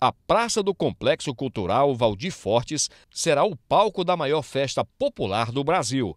a Praça do Complexo Cultural Valdir Fortes será o palco da maior festa popular do Brasil.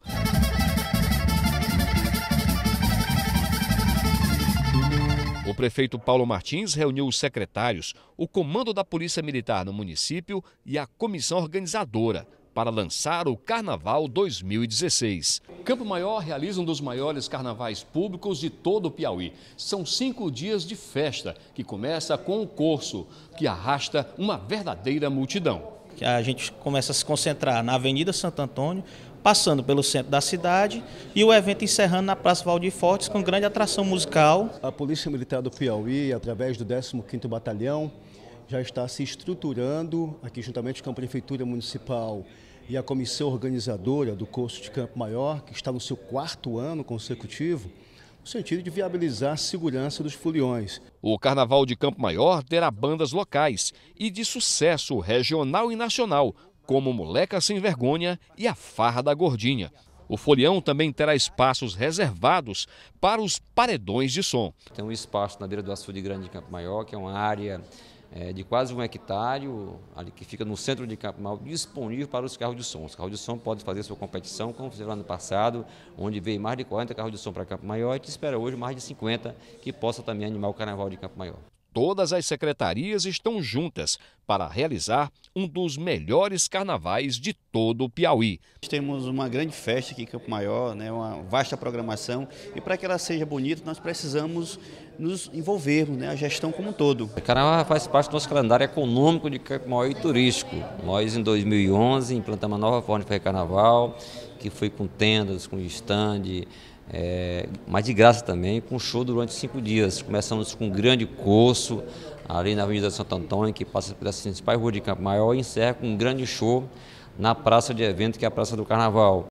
O prefeito Paulo Martins reuniu os secretários, o comando da Polícia Militar no município e a comissão organizadora para lançar o Carnaval 2016. Campo Maior realiza um dos maiores carnavais públicos de todo o Piauí. São cinco dias de festa, que começa com o um curso, que arrasta uma verdadeira multidão. A gente começa a se concentrar na Avenida Santo Antônio, passando pelo centro da cidade e o evento encerrando na Praça Valdir Fortes com grande atração musical. A Polícia Militar do Piauí, através do 15º Batalhão, já está se estruturando aqui juntamente com a Prefeitura Municipal e a comissão organizadora do curso de Campo Maior, que está no seu quarto ano consecutivo, no sentido de viabilizar a segurança dos foliões. O Carnaval de Campo Maior terá bandas locais e de sucesso regional e nacional, como Moleca Sem Vergonha e a Farra da Gordinha. O folião também terá espaços reservados para os paredões de som. Tem um espaço na beira do Açude Grande de Campo Maior, que é uma área é, de quase um hectare, ali que fica no centro de Campo Maior disponível para os carros de som. Os carros de som podem fazer sua competição, como fizeram ano passado, onde veio mais de 40 carros de som para Campo Maior, e te espera hoje mais de 50 que possa também animar o carnaval de Campo Maior todas as secretarias estão juntas para realizar um dos melhores carnavais de todo o Piauí. Temos uma grande festa aqui em Campo Maior, né, uma vasta programação, e para que ela seja bonita, nós precisamos nos envolvermos, né, a gestão como um todo. O carnaval faz parte do nosso calendário econômico de Campo Maior e turístico. Nós, em 2011, implantamos uma nova forma de fazer carnaval, que foi com tendas, com estande, é, mas de graça também, com show durante cinco dias. Começamos com um grande curso ali na Avenida Santo Antônio, que passa pela principal rua de Campo Maior, e encerra com um grande show na praça de evento, que é a Praça do Carnaval.